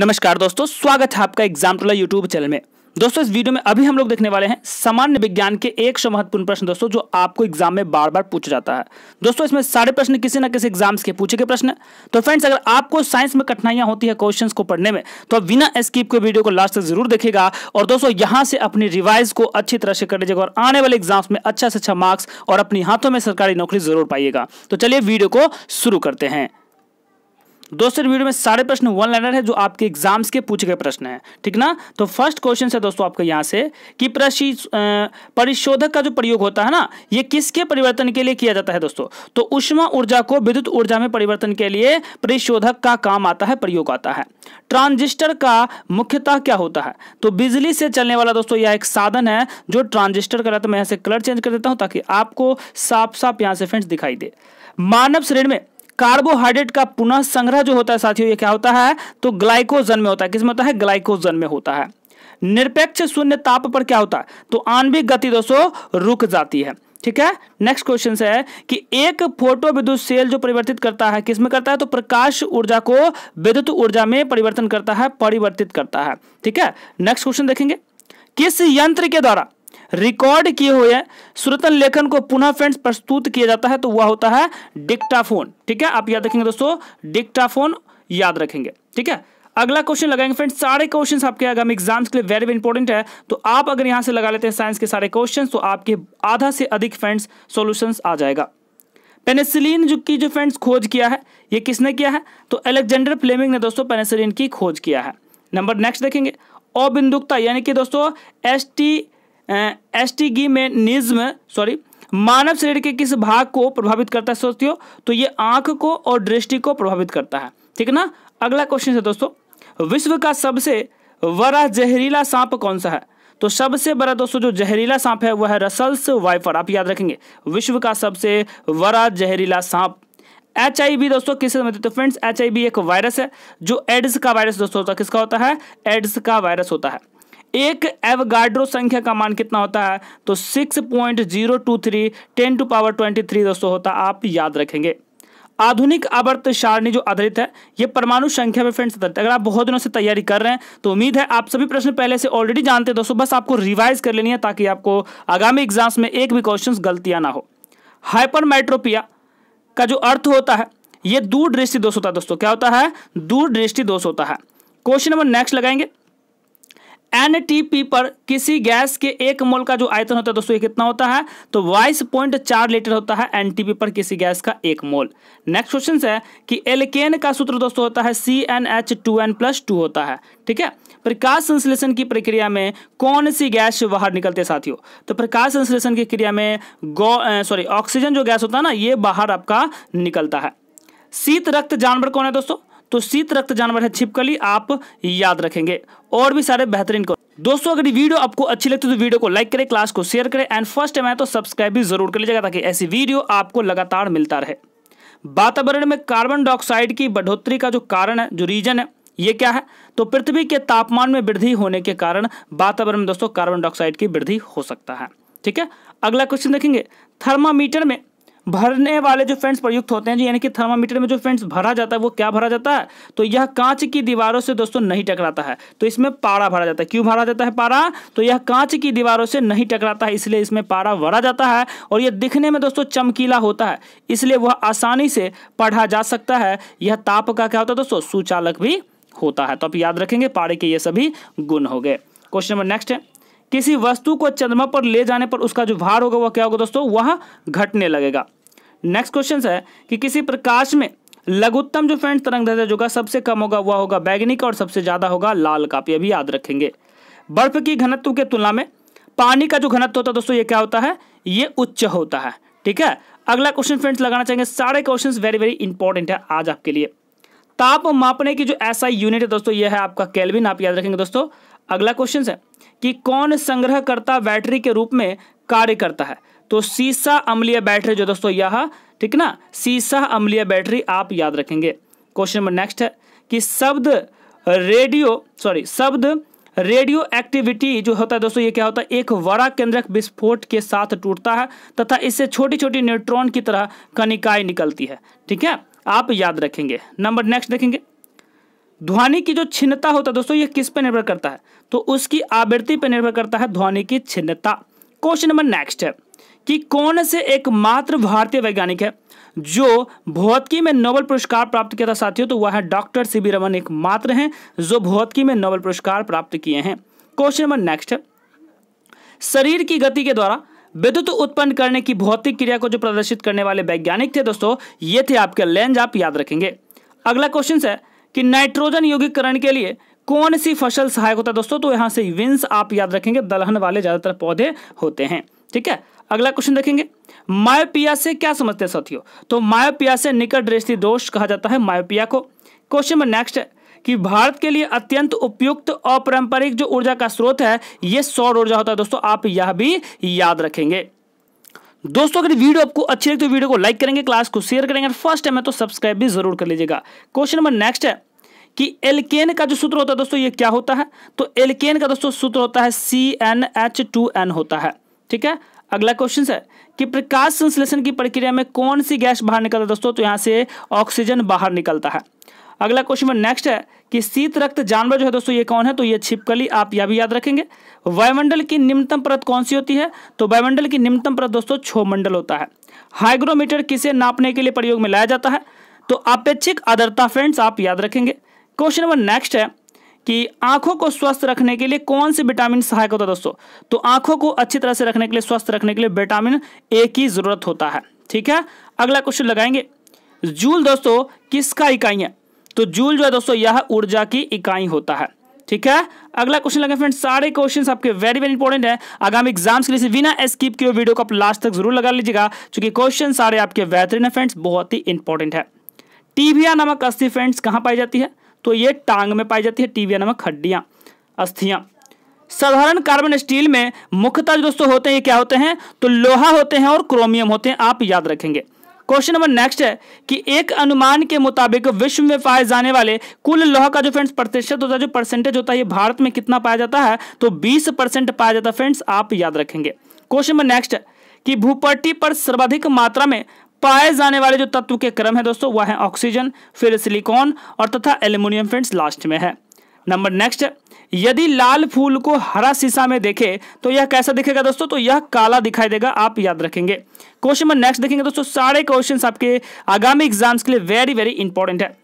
नमस्कार दोस्तों स्वागत है आपका एग्जाम टोला यूट्यूब चैनल में दोस्तों इस वीडियो में अभी हम लोग देखने वाले हैं सामान्य विज्ञान के एक सौ महत्वपूर्ण प्रश्न दोस्तों जो आपको एग्जाम में बार बार पूछा जाता है दोस्तों इसमें सारे प्रश्न किसी ना किसी एग्जाम्स के पूछे के प्रश्न तो फ्रेंड्स अगर आपको साइंस में कठिनाइयां होती है क्वेश्चन को पढ़ने में तो आप बिना स्कीप के वीडियो को लास्ट तक जरूर देखेगा और दोस्तों यहाँ से अपनी रिवाइज को अच्छी तरह से कर लीजिएगा और आने वाले एग्जाम्स में अच्छा से अच्छा मार्क्स और अपने हाथों में सरकारी नौकरी जरूर पाइएगा तो चलिए वीडियो को शुरू करते हैं दोस्तों वीडियो में सारे प्रश्न वन लाइनर है जो आपके एग्जाम्स के पूछे गए प्रश्न हैं ठीक ना तो फर्स्ट क्वेश्चन है दोस्तों आपका यहाँ से कि परिशोधक का जो प्रयोग होता है ना ये किसके परिवर्तन के लिए किया जाता है दोस्तों तो उष्मा ऊर्जा को विद्युत ऊर्जा में परिवर्तन के लिए परिशोधक का काम आता है प्रयोग आता है ट्रांजिस्टर का मुख्यतः क्या होता है तो बिजली से चलने वाला दोस्तों यह एक साधन है जो ट्रांजिस्टर का रहता है मैं यहाँ से कलर चेंज कर देता हूँ ताकि आपको साफ साफ यहाँ से फ्रेंड्स दिखाई दे मानव शरीर में कार्बोहाइड्रेट का पुनः संग्रह जो होता है साथियों ये क्या होता है तो ग्लाइकोजन में होता है किस में होता है ग्लाइकोजन में होता है निरपेक्ष शून्य ताप पर क्या होता है तो आणविक गति दोस्तों रुक जाती है ठीक है नेक्स्ट क्वेश्चन है कि एक फोटो विद्युत सेल जो परिवर्तित करता है किसमें करता है तो प्रकाश ऊर्जा को विद्युत ऊर्जा में परिवर्तन करता है परिवर्तित करता है ठीक है नेक्स्ट क्वेश्चन देखेंगे किस यंत्र के द्वारा रिकॉर्ड किए हुए सुरतन लेखन को पुनः फ्रेंड्स प्रस्तुत किया जाता है तो वह होता है डिक्टाफोन ठीक है आप याद रखेंगे दोस्तों डिक्टाफोन याद रखेंगे ठीक है अगला क्वेश्चन लगाएंगे फ्रेंड्स सारे क्वेश्चन आपके अगर एग्जाम्स के लिए वेरी वेरी इंपॉर्टेंट है तो आप अगर यहां से लगा लेते हैं साइंस के सारे क्वेश्चन तो आपके आधा से अधिक फ्रेंड्स सोल्यूशंस आ जाएगा पेनेसिलीन जो की जो फ्रेंड्स खोज किया है ये किसने किया है तो एलेक्जेंडर फ्लेमिंग ने दोस्तों पेनेसिलीन की खोज किया है नंबर नेक्स्ट देखेंगे अबिंदुकता यानी कि दोस्तों एस टी एस्टिगिमेनिज्म सॉरी मानव शरीर के किस भाग को प्रभावित करता है सोचते तो ये आंख को और दृष्टि को प्रभावित करता है ठीक है ना अगला क्वेश्चन है दोस्तों विश्व का सबसे बड़ा जहरीला सांप कौन सा है तो सबसे बड़ा दोस्तों जो जहरीला सांप है वह है रसल्स वाइफर आप याद रखेंगे विश्व का सबसे बड़ा जहरीला सांप एच आई बी दोस्तों किससे संबंधित तो फ्रेंड्स एच आई बी एक वायरस है जो एड्स का वायरस दोस्तों होता है किसका होता है एड्स का वायरस होता है एक एवगाड्रो संख्या का मान कितना होता है तो six point zero two three ten to power twenty three दोस्तों होता आप याद रखेंगे आधुनिक आवर्त सारणी जो आधारित है यह परमाणु संख्या में फ्रेंड्स आधारित अगर आप बहुत दिनों से तैयारी कर रहे हैं तो उम्मीद है आप सभी प्रश्न पहले से ऑलरेडी जानते हैं दोस्तों बस आपको रिवाइज कर लेनी है ताकि आपको आगामी एग्जाम्स में एक भी क्वेश्चन गलतियां ना हो हाइपरमेट्रोपिया का जो अर्थ होता है यह दूर दृष्टि दोष होता है दोस्तों क्या होता है दूर दृष्टि दोष होता है क्वेश्चन नंबर नेक्स्ट लगाएंगे एन पर किसी गैस के एक मोल का जो आयतन होता है दोस्तों ये कितना होता है तो वाइस पॉइंट चार लीटर होता है एन पर किसी गैस का एक मोल नेक्स्ट क्वेश्चन है कि एलकेन का सूत्र दोस्तों होता है C N H two N plus two होता है ठीक है प्रकाश संश्लेषण की प्रक्रिया में कौन सी गैस बाहर निकलते साथियों तो प्रकाश संश्लेषण की क्रिया में सॉरी ऑक्सीजन जो गैस होता है ना ये बाहर आपका निकलता है शीत रक्त जानवर कौन है दोस्तों तो शीत रक्त जानवर है छिपकली आप याद रखेंगे और भी सारे बेहतरीन को दोस्तों अगर वीडियो आपको अच्छी लगती है तो वीडियो को लाइक करें क्लास को शेयर करें एंड फर्स्ट टाइम है तो सब्सक्राइब भी जरूर कर लीजिएगा ताकि ऐसी वीडियो आपको लगातार मिलता रहे वातावरण में कार्बन डाइऑक्साइड की बढ़ोतरी का जो कारण है जो रीजन है ये क्या है तो पृथ्वी के तापमान में वृद्धि होने के कारण वातावरण में दोस्तों कार्बन डाइऑक्साइड की वृद्धि हो सकता है ठीक है अगला क्वेश्चन देखेंगे थर्मामीटर में भरने वाले जो फ्रेंड्स प्रयुक्त होते हैं जी यानी कि थर्मामीटर में जो फ्रेंड्स भरा जाता है वो क्या भरा जाता है तो यह कांच की दीवारों से दोस्तों नहीं टकराता है तो इसमें पारा भरा जाता है क्यों भरा जाता है पारा तो यह कांच की दीवारों से नहीं टकराता है इसलिए इसमें पारा भरा जाता है और यह दिखने में दोस्तों चमकीला होता है इसलिए वह आसानी से पढ़ा जा सकता है यह ताप का क्या होता है दोस्तों सुचालक भी होता है तो आप याद रखेंगे पारे के ये सभी गुण हो गए क्वेश्चन नंबर नेक्स्ट है किसी वस्तु को चंद्रमा पर ले जाने पर उसका जो भार होगा वह क्या होगा दोस्तों वह घटने लगेगा नेक्स्ट क्वेश्चन है कि किसी प्रकाश में लघुत्तम जो फ्रेंड तरंग दैर्ध्य का सबसे कम होगा वह होगा बैगनी का और सबसे ज्यादा होगा लाल का भी याद रखेंगे बर्फ की घनत्व के तुलना में पानी का जो घनत्व होता है दोस्तों ये क्या होता है ये उच्च होता है ठीक है अगला क्वेश्चन फ्रेंड्स लगाना चाहेंगे सारे क्वेश्चंस वेरी वेरी इंपॉर्टेंट है आज आपके लिए ताप मापने की जो ऐसा यूनिट है दोस्तों ये है आपका कैलविन आप याद रखेंगे दोस्तों अगला क्वेश्चन है कि कौन संग्रहकर्ता बैटरी के रूप में कार्य करता है तो सीसा अम्लीय बैटरी जो दोस्तों यह ठीक ना सीसा अम्लीय बैटरी आप याद रखेंगे क्वेश्चन नंबर नेक्स्ट है कि शब्द रेडियो सॉरी शब्द रेडियो एक्टिविटी जो होता है दोस्तों ये क्या होता है एक वरा केंद्रक विस्फोट के साथ टूटता है तथा इससे छोटी छोटी न्यूट्रॉन की तरह कनिकाएं निकलती है ठीक है आप याद रखेंगे नंबर नेक्स्ट देखेंगे ध्वनि की जो छिन्नता होता है दोस्तों ये किस पे निर्भर करता है तो उसकी आवृत्ति पे निर्भर करता है ध्वनि की छिन्नता क्वेश्चन नंबर नेक्स्ट है कि कौन से एक मात्र भारतीय वैज्ञानिक है जो भौतिकी में नोबल पुरस्कार प्राप्त किया था साथियों तो वह है डॉक्टर सी बी रमन एक मात्र हैं जो भौतिकी में नोबल पुरस्कार प्राप्त किए हैं क्वेश्चन नंबर नेक्स्ट शरीर की गति के द्वारा विद्युत उत्पन्न करने की भौतिक क्रिया को जो प्रदर्शित करने वाले वैज्ञानिक थे दोस्तों ये थे आपके लेंज आप याद रखेंगे अगला क्वेश्चन है कि नाइट्रोजन योगीकरण के लिए कौन सी फसल सहायक होता है दोस्तों तो यहां से विंस आप याद रखेंगे दलहन वाले ज़्यादातर पौधे होते हैं ठीक है अगला क्वेश्चन देखेंगे मायोपिया से क्या समझते हैं साथियों तो मायोपिया से निकट दृष्टि दोष कहा जाता है मायोपिया को क्वेश्चन नंबर नेक्स्ट कि भारत के लिए अत्यंत उपयुक्त और पारंपरिक जो ऊर्जा का स्रोत है यह सौर ऊर्जा होता है दोस्तों आप यह भी याद रखेंगे दोस्तों अगर वीडियो आपको अच्छी लगी तो वीडियो को लाइक करेंगे क्लास को शेयर करेंगे फर्स्ट टाइम है तो सब्सक्राइब भी जरूर कर लीजिएगा क्वेश्चन नंबर नेक्स्ट है कि एलकेन का जो सूत्र होता है दोस्तों ये क्या होता है तो एलकेन का दोस्तों सूत्र होता है C N H two N होता है ठीक है अगला क्वेश्चन है कि प्रकाश संश्लेषण की प्रक्रिया में कौन सी गैस बाहर निकलता है दोस्तों तो यहाँ से ऑक्सीजन बाहर निकलता है अगला क्वेश्चन नेक्स्ट है कि शीत रक्त जानवर जो है दोस्तों ये कौन है तो ये छिपकली आप यह भी याद रखेंगे वायुमंडल की निम्नतम परत कौन सी होती है तो वायुमंडल की निम्नतम परत दोस्तों छो मंडल होता है हाइग्रोमीटर किसे नापने के लिए प्रयोग में लाया जाता है तो अपेक्षिक आदरता फ्रेंड्स आप याद रखेंगे क्वेश्चन नंबर नेक्स्ट है कि आंखों को स्वस्थ रखने के लिए कौन से विटामिन सहायक होता है दोस्तों तो आंखों को अच्छी तरह से रखने के लिए स्वस्थ रखने के लिए विटामिन ए की जरूरत होता है ठीक है अगला क्वेश्चन लगाएंगे जूल दोस्तों किसका इकाई है तो जूल जो है दोस्तों यह ऊर्जा की इकाई होता है ठीक है अगला क्वेश्चन लगे फ्रेंड सारे क्वेश्चन आपके वेरी वेरी इंपॉर्टेंट है आगामी एग्जाम्स के लिए बिना स्किप किए वीडियो को आप लास्ट तक जरूर लगा लीजिएगा क्योंकि क्वेश्चन सारे आपके बेहतरीन है फ्रेंड्स बहुत ही इंपॉर्टेंट है टीबिया नामक अस्थि फ्रेंड्स कहाँ पाई जाती है तो ये टांग में पाई जाती है टीबिया नामक हड्डियाँ अस्थियाँ साधारण कार्बन स्टील में मुख्यतः दोस्तों होते हैं क्या होते हैं तो लोहा होते हैं और क्रोमियम होते हैं आप याद रखेंगे क्वेश्चन नंबर नेक्स्ट है कि एक अनुमान के मुताबिक विश्व में पाए जाने वाले कुल लोह का जो फ्रेंड्स प्रतिशत होता है जो परसेंटेज होता है ये भारत में कितना पाया जाता है तो बीस पाया जाता है फ्रेंड्स आप याद रखेंगे क्वेश्चन नंबर नेक्स्ट है कि भूपट्टी पर सर्वाधिक मात्रा में पाए जाने वाले जो तत्व के क्रम है दोस्तों वह है ऑक्सीजन फिर सिलिकॉन और तथा एल्यूमिनियम फ्रेंड्स लास्ट में है नंबर नेक्स्ट यदि लाल फूल को हरा शीशा में देखे तो यह कैसा दिखेगा दोस्तों तो यह काला दिखाई देगा आप याद रखेंगे क्वेश्चन नंबर नेक्स्ट देखेंगे दोस्तों सारे क्वेश्चन आपके आगामी एग्जाम्स के लिए वेरी वेरी इंपॉर्टेंट है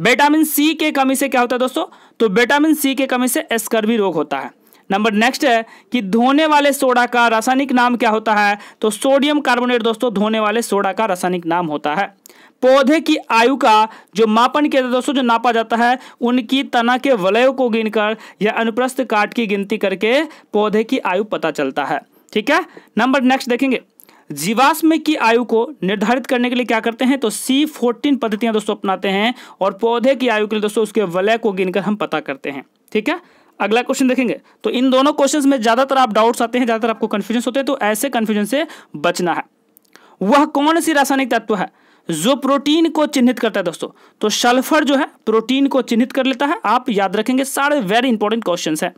विटामिन सी के कमी से क्या होता है दोस्तों तो विटामिन सी के कमी से स्कर्वी रोग होता है नंबर नेक्स्ट है कि धोने वाले सोडा का रासायनिक नाम क्या होता है तो सोडियम कार्बोनेट दोस्तों धोने वाले सोडा का रासायनिक नाम होता है पौधे की आयु का जो मापन किया जाता है दोस्तों जो नापा जाता है उनकी तना के वलय को गिनकर या अनुप्रस्थ काट की गिनती करके पौधे की आयु पता चलता है ठीक है नंबर नेक्स्ट देखेंगे जीवाश्म की आयु को निर्धारित करने के लिए क्या करते हैं तो सी फोर्टीन पद्धतियां दोस्तों अपनाते हैं और पौधे की आयु के लिए दोस्तों उसके वलय को गिनकर हम पता करते हैं ठीक है अगला क्वेश्चन देखेंगे तो इन दोनों क्वेश्चंस में ज़्यादातर आप डाउट्स आते हैं ज़्यादातर आपको कन्फ्यूजन होते हैं तो ऐसे कन्फ्यूजन से बचना है वह कौन सी रासायनिक तत्व है जो प्रोटीन को चिन्हित करता है दोस्तों तो सल्फर जो है प्रोटीन को चिन्हित कर लेता है आप याद रखेंगे सारे वेरी इंपॉर्टेंट क्वेश्चन है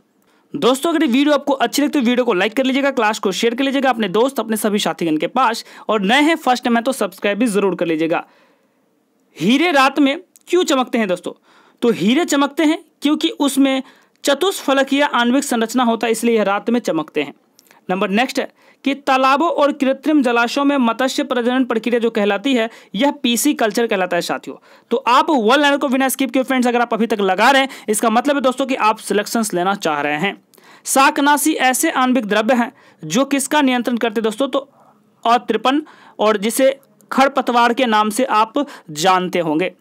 दोस्तों अगर वीडियो आपको अच्छी है तो वीडियो को लाइक कर लीजिएगा क्लास को शेयर कर लीजिएगा अपने दोस्त अपने सभी साथीगण के पास और नए हैं फर्स्ट टाइम है तो सब्सक्राइब भी जरूर कर लीजिएगा हीरे रात में क्यों चमकते हैं दोस्तों तो हीरे चमकते हैं क्योंकि उसमें चतुष्फलकीय आणविक संरचना होता है इसलिए यह रात में चमकते हैं नंबर नेक्स्ट है कि तालाबों और कृत्रिम जलाशयों में मत्स्य प्रजनन प्रक्रिया जो कहलाती है यह पीसी कल्चर कहलाता है साथियों तो आप वन लाइनर को बिना स्किप किए फ्रेंड्स अगर आप अभी तक लगा रहे हैं इसका मतलब है दोस्तों कि आप सिलेक्शंस लेना चाह रहे हैं शाकनाशी ऐसे आंबिक द्रव्य हैं जो किसका नियंत्रण करते दोस्तों तो अत्रिपन और जिसे खरपतवार के नाम से आप जानते होंगे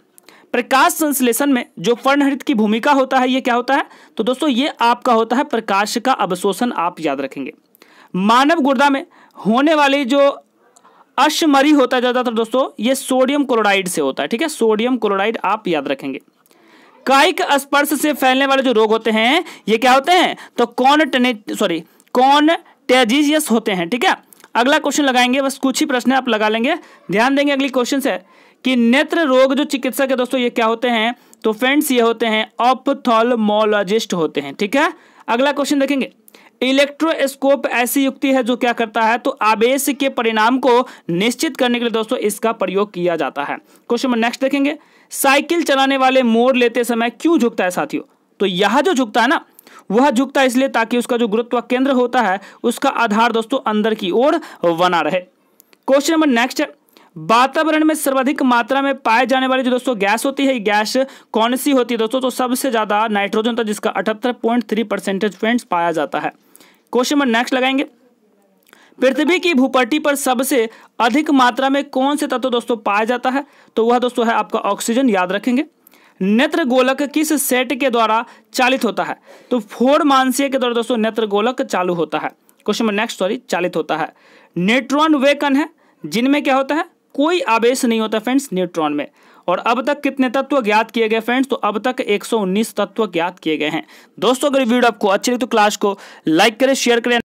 प्रकाश संश्लेषण में जो फर्णहरित की भूमिका होता है ये क्या होता है तो दोस्तों ये आपका होता है प्रकाश का अवशोषण आप याद रखेंगे मानव गुर्दा में होने वाली जो अशमरी होता है ज़्यादातर दोस्तों ये सोडियम क्लोराइड से होता है ठीक है सोडियम क्लोराइड आप याद रखेंगे कायिक स्पर्श से फैलने वाले जो रोग होते हैं ये क्या होते हैं तो कौन टने सॉरी कौन टेजिजियस होते हैं ठीक है अगला क्वेश्चन लगाएंगे बस कुछ ही प्रश्न आप लगा लेंगे ध्यान देंगे अगली क्वेश्चन से कि नेत्र रोग जो चिकित्सक है दोस्तों ये क्या होते हैं तो फ्रेंड्स ये होते हैं ऑपथोलमोलॉजिस्ट होते हैं ठीक है अगला क्वेश्चन देखेंगे इलेक्ट्रोस्कोप ऐसी युक्ति है जो क्या करता है तो आवेश के परिणाम को निश्चित करने के लिए दोस्तों इसका प्रयोग किया जाता है क्वेश्चन नंबर नेक्स्ट देखेंगे साइकिल चलाने वाले मोड़ लेते समय क्यों झुकता है साथियों तो यह जो झुकता है ना वह झुकता है इसलिए ताकि उसका जो गुरुत्व केंद्र होता है उसका आधार दोस्तों अंदर की ओर बना रहे क्वेश्चन नंबर नेक्स्ट वातावरण में सर्वाधिक मात्रा में पाए जाने वाली जो दोस्तों गैस होती है गैस कौन सी होती है दोस्तों तो सबसे ज्यादा नाइट्रोजन था जिसका अठहत्तर पॉइंट थ्री परसेंटेज फ्रेंड्स पाया जाता है क्वेश्चन नंबर नेक्स्ट लगाएंगे पृथ्वी की भूपट्टी पर सबसे अधिक मात्रा में कौन से तत्व दोस्तों पाया जाता है तो वह दोस्तों है आपका ऑक्सीजन याद रखेंगे नेत्र गोलक किस सेट के द्वारा चालित होता है तो फोर मानसीय के द्वारा दोस्तों नेत्र गोलक चालू होता है क्वेश्चन नंबर नेक्स्ट सॉरी चालित होता है न्यूट्रॉन वे कण है जिनमें क्या होता है कोई आवेश नहीं होता फ्रेंड्स न्यूट्रॉन में और अब तक कितने तत्व ज्ञात किए गए फ्रेंड्स तो अब तक 119 तत्व ज्ञात किए गए हैं दोस्तों अगर वीडियो आपको अच्छी लगी तो क्लास को लाइक करें शेयर करें